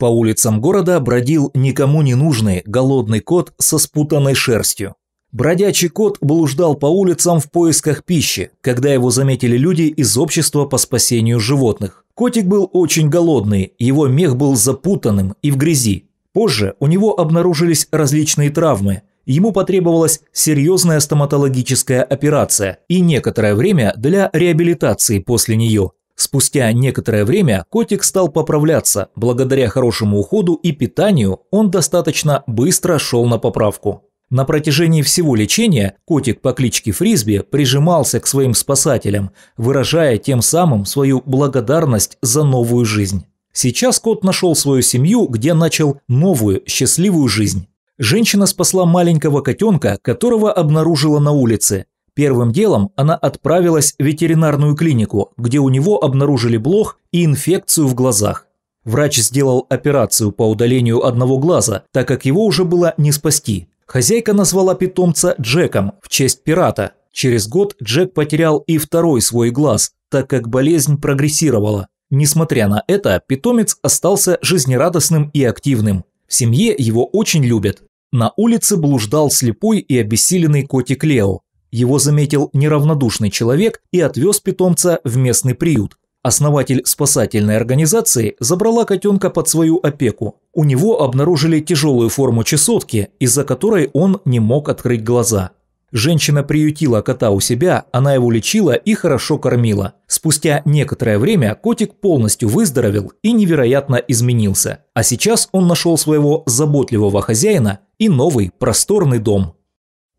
По улицам города бродил никому не нужный голодный кот со спутанной шерстью. Бродячий кот блуждал по улицам в поисках пищи, когда его заметили люди из общества по спасению животных. Котик был очень голодный, его мех был запутанным и в грязи. Позже у него обнаружились различные травмы. Ему потребовалась серьезная стоматологическая операция и некоторое время для реабилитации после нее. Спустя некоторое время котик стал поправляться. Благодаря хорошему уходу и питанию он достаточно быстро шел на поправку. На протяжении всего лечения котик по кличке Фрисби прижимался к своим спасателям, выражая тем самым свою благодарность за новую жизнь. Сейчас кот нашел свою семью, где начал новую счастливую жизнь. Женщина спасла маленького котенка, которого обнаружила на улице. Первым делом она отправилась в ветеринарную клинику, где у него обнаружили блох и инфекцию в глазах. Врач сделал операцию по удалению одного глаза, так как его уже было не спасти. Хозяйка назвала питомца Джеком в честь пирата. Через год Джек потерял и второй свой глаз, так как болезнь прогрессировала. Несмотря на это, питомец остался жизнерадостным и активным. В семье его очень любят. На улице блуждал слепой и обессиленный котик Лео. Его заметил неравнодушный человек и отвез питомца в местный приют. Основатель спасательной организации забрала котенка под свою опеку. У него обнаружили тяжелую форму чесотки, из-за которой он не мог открыть глаза. Женщина приютила кота у себя, она его лечила и хорошо кормила. Спустя некоторое время котик полностью выздоровел и невероятно изменился. А сейчас он нашел своего заботливого хозяина и новый просторный дом.